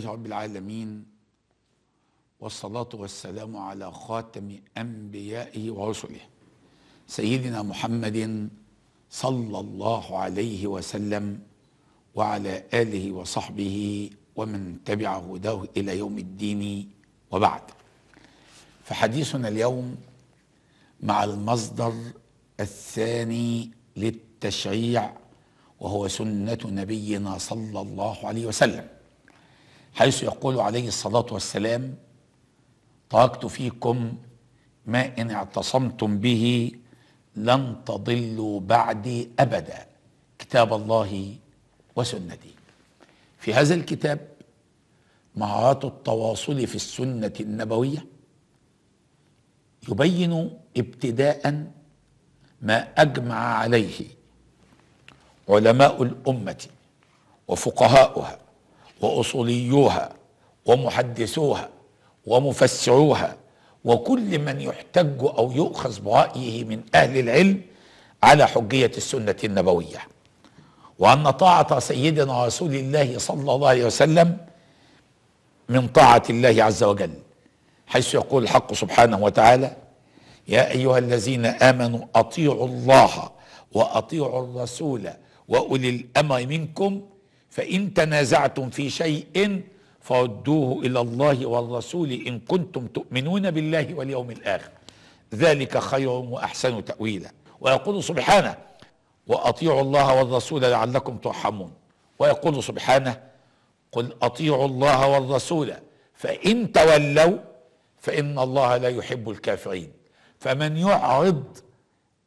لله رب العالمين والصلاة والسلام على خاتم أنبيائه ورسله سيدنا محمد صلى الله عليه وسلم وعلى آله وصحبه ومن تبع هداه إلى يوم الدين وبعد فحديثنا اليوم مع المصدر الثاني للتشريع وهو سنة نبينا صلى الله عليه وسلم حيث يقول عليه الصلاة والسلام تركت فيكم ما إن اعتصمتم به لن تضلوا بعدي أبدا كتاب الله وسنتي في هذا الكتاب مهارات التواصل في السنة النبوية يبين ابتداء ما أجمع عليه علماء الأمة وفقهاؤها واصوليوها ومحدثوها ومفسروها وكل من يحتج او يؤخذ برايه من اهل العلم على حجيه السنه النبويه وان طاعه سيدنا رسول الله صلى الله عليه وسلم من طاعه الله عز وجل حيث يقول الحق سبحانه وتعالى يا ايها الذين امنوا اطيعوا الله واطيعوا الرسول واولي الامر منكم فإن تنازعتم في شيء فردوه إلى الله والرسول إن كنتم تؤمنون بالله واليوم الآخر ذلك خير وأحسن تأويلا ويقول سبحانه وأطيعوا الله والرسول لعلكم ترحمون ويقول سبحانه قل أطيعوا الله والرسول فإن تولوا فإن الله لا يحب الكافرين فمن يعرض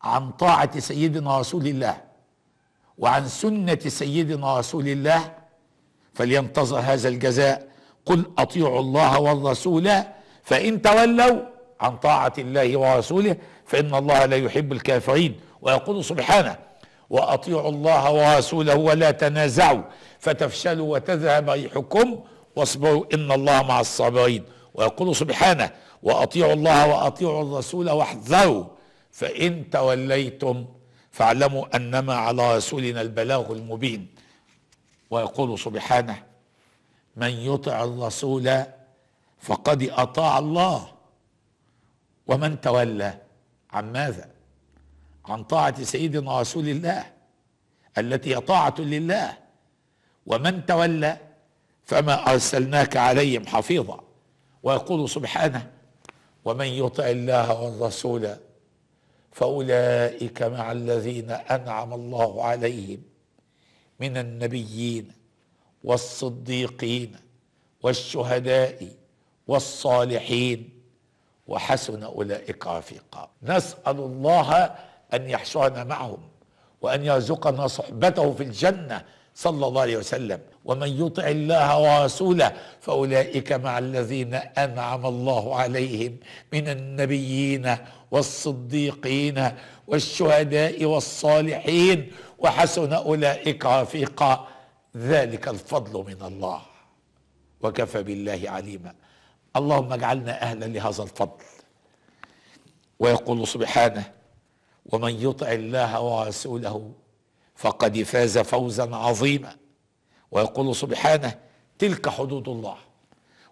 عن طاعة سيدنا رسول الله وعن سنة سيدنا رسول الله فلينتظر هذا الجزاء قل أطيعوا الله والرسول فإن تولوا عن طاعة الله ورسوله فإن الله لا يحب الكافرين ويقول سبحانه وأطيعوا الله ورسوله ولا تنازعوا فتفشلوا وتذهب ريحكم واصبروا إن الله مع الصابرين ويقول سبحانه وأطيعوا الله وأطيعوا الرسول واحذروا فإن توليتم فاعلموا أنما على رسولنا البلاغ المبين ويقول سبحانه من يطع الرسول فقد أطاع الله ومن تولى عن ماذا عن طاعة سيدنا رسول الله التي هي طاعة لله ومن تولى فما أرسلناك عليهم حفيظا ويقول سبحانه ومن يطع الله والرسول فاولئك مع الذين انعم الله عليهم من النبيين والصديقين والشهداء والصالحين وحسن اولئك رفيقا نسال الله ان يحشرنا معهم وان يرزقنا صحبته في الجنه صلى الله عليه وسلم ومن يطع الله ورسوله فاولئك مع الذين انعم الله عليهم من النبيين والصديقين والشهداء والصالحين وحسن اولئك رفيقا ذلك الفضل من الله وكفى بالله عليما اللهم اجعلنا اهلا لهذا الفضل ويقول سبحانه ومن يطع الله ورسوله فقد فاز فوزا عظيما ويقول سبحانه تلك حدود الله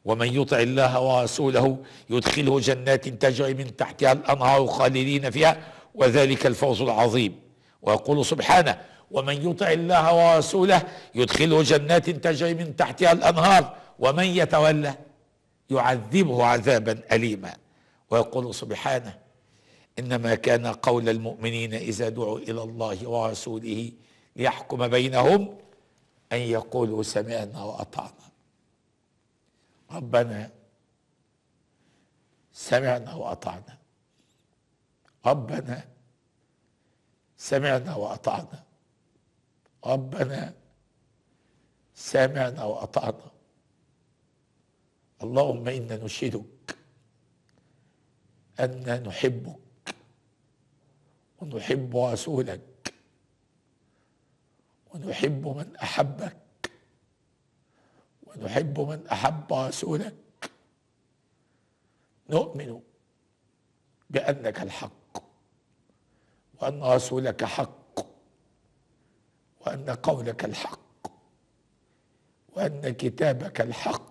ومن يطع الله ورسوله يدخله جنات تجري من تحتها الانهار خالدين فيها وذلك الفوز العظيم ويقول سبحانه ومن يطع الله ورسوله يدخله جنات تجري من تحتها الانهار ومن يتولى يعذبه عذابا اليما ويقول سبحانه انما كان قول المؤمنين اذا دعوا الى الله ورسوله ليحكم بينهم ان يقولوا سمعنا واطعنا ربنا سمعنا واطعنا ربنا سمعنا واطعنا ربنا سمعنا واطعنا اللهم انا نشهدك ان نحبك ونحب رسولك ونحب من أحبك ونحب من أحب رسولك نؤمن بأنك الحق وأن رسولك حق وأن قولك الحق وأن كتابك الحق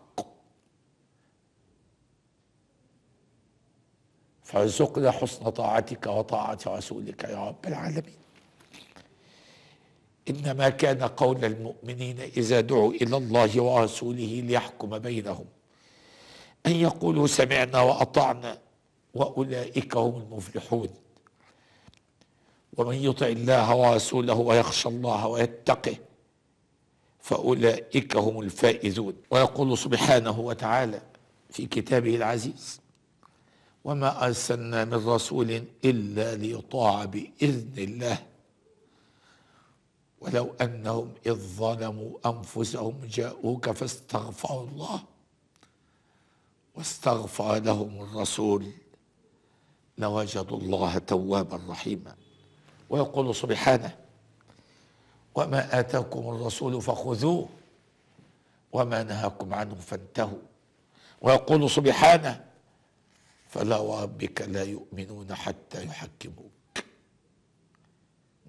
فارزقنا حسن طاعتك وطاعة رسولك يا رب العالمين إنما كان قول المؤمنين إذا دعوا إلى الله ورسوله ليحكم بينهم أن يقولوا سمعنا وأطعنا وأولئك هم المفلحون ومن يطع الله ورسوله ويخشى الله ويتقه فأولئك هم الفائزون ويقول سبحانه وتعالى في كتابه العزيز وما ارسلنا من رسول الا ليطاع باذن الله ولو انهم اذ ظلموا انفسهم جاءوك فاستغفروا الله واستغفر لهم الرسول لوجدوا الله توابا رحيما ويقول سبحانه وما اتاكم الرسول فخذوه وما نهاكم عنه فانتهوا ويقول سبحانه فلا وربك لا يؤمنون حتى يحكموك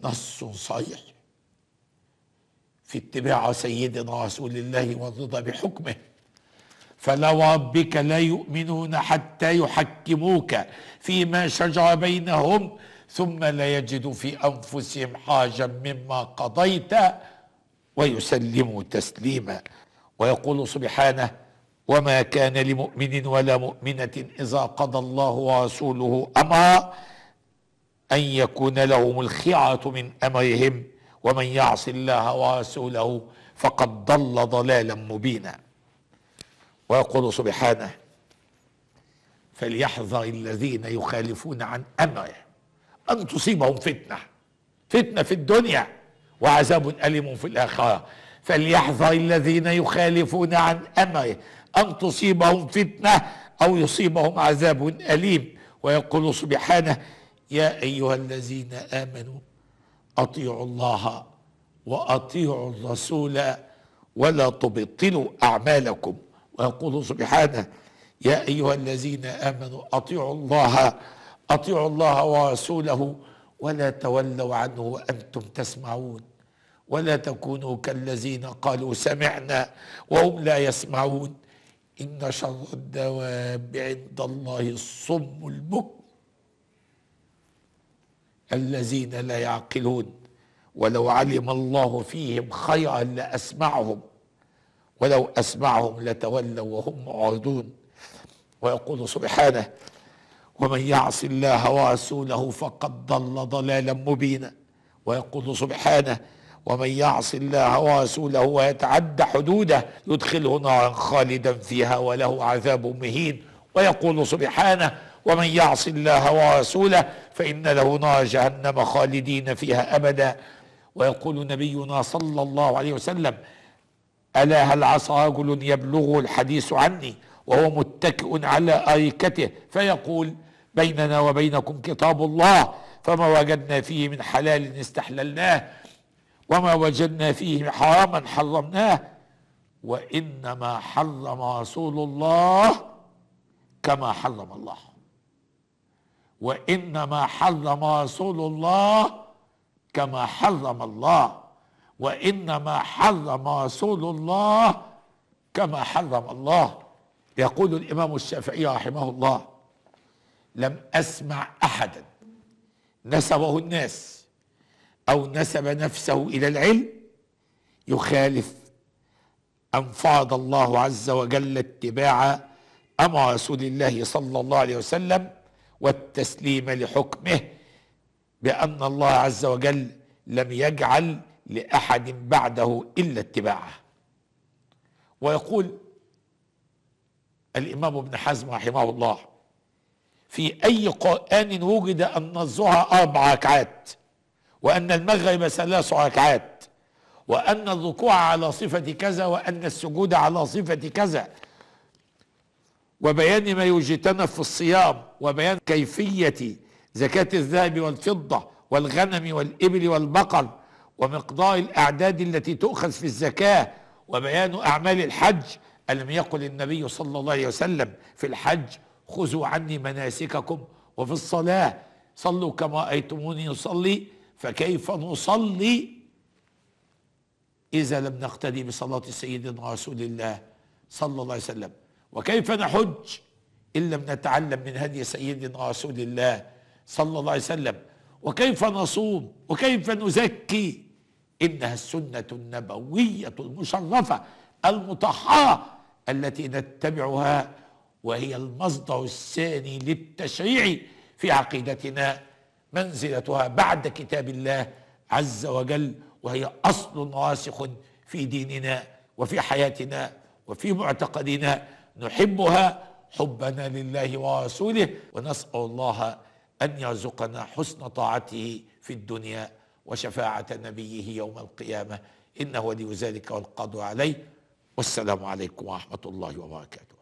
نص صحيح في اتباع سيدنا رسول الله والرضا بحكمه فلا وربك لا يؤمنون حتى يحكموك فيما شجر بينهم ثم لا يجدوا في انفسهم حاجه مما قضيت ويسلموا تسليما ويقول سبحانه وما كان لمؤمن ولا مؤمنة إذا قضى الله ورسوله أمرا أن يكون لهم الخيرة من أمرهم ومن يعص الله ورسوله فقد ضل ضلالا مبينا ويقول سبحانه فليحذر الذين يخالفون عن أمره أن تصيبهم فتنة فتنة في الدنيا وعذاب أليم في الآخرة فليحذر الذين يخالفون عن أمره أن تصيبهم فتنة أو يصيبهم عذاب أليم ويقول سبحانه يا أيها الذين آمنوا أطيعوا الله وأطيعوا الرسول ولا تبطلوا أعمالكم ويقول سبحانه يا أيها الذين آمنوا أطيعوا الله أطيعوا الله ورسوله ولا تولوا عنه وأنتم تسمعون ولا تكونوا كالذين قالوا سمعنا وهم لا يسمعون إن شر الدواب عند الله الصم البكم الذين لا يعقلون ولو علم الله فيهم خيرا لأسمعهم ولو أسمعهم لتولوا وهم معرضون ويقول سبحانه ومن يعص الله ورسوله فقد ضل ضلالا مبينا ويقول سبحانه ومن يعص الله ورسوله ويتعد حدوده يدخله نارا خالدا فيها وله عذاب مهين ويقول سبحانه ومن يعص الله ورسوله فإن له نار جهنم خالدين فيها أبدا ويقول نبينا صلى الله عليه وسلم ألا هل عصى رجل يبلغه الحديث عني وهو متكئ على أريكته فيقول بيننا وبينكم كتاب الله فما وجدنا فيه من حلال استحللناه وما وجدنا فيه حراما حرمناه وانما حرم رسول الله كما حرم الله وانما حرم رسول الله كما حرم الله وانما حرم رسول الله كما حرم الله يقول الامام الشافعي رحمه الله لم اسمع احدا نسبه الناس أو نسب نفسه إلى العلم يخالف أنفعض الله عز وجل اتباع أمر رسول الله صلى الله عليه وسلم والتسليم لحكمه بأن الله عز وجل لم يجعل لأحد بعده إلا اتباعه ويقول الإمام ابن حزم رحمه الله في أي قرآن وجد أن الظهر أربع ركعات وأن المغرب ثلاث ركعات وأن الركوع على صفة كذا وأن السجود على صفة كذا وبيان ما يجتنب في الصيام وبيان كيفية زكاة الذهب والفضة والغنم والإبل والبقر ومقدار الأعداد التي تؤخذ في الزكاة وبيان أعمال الحج ألم يقل النبي صلى الله عليه وسلم في الحج خذوا عني مناسككم وفي الصلاة صلوا كما رأيتموني يصلي فكيف نصلي إذا لم نقتدي بصلاة سيدنا رسول الله صلى الله عليه وسلم وكيف نحج إن لم نتعلم من هدي سيدنا رسول الله صلى الله عليه وسلم وكيف نصوم وكيف نزكي إنها السنة النبوية المشرفة المطهرة التي نتبعها وهي المصدر الثاني للتشريع في عقيدتنا منزلتها بعد كتاب الله عز وجل وهي اصل راسخ في ديننا وفي حياتنا وفي معتقدنا نحبها حبنا لله ورسوله ونسال الله ان يرزقنا حسن طاعته في الدنيا وشفاعه نبيه يوم القيامه انه ولي ذلك والقضاء عليه والسلام عليكم ورحمه الله وبركاته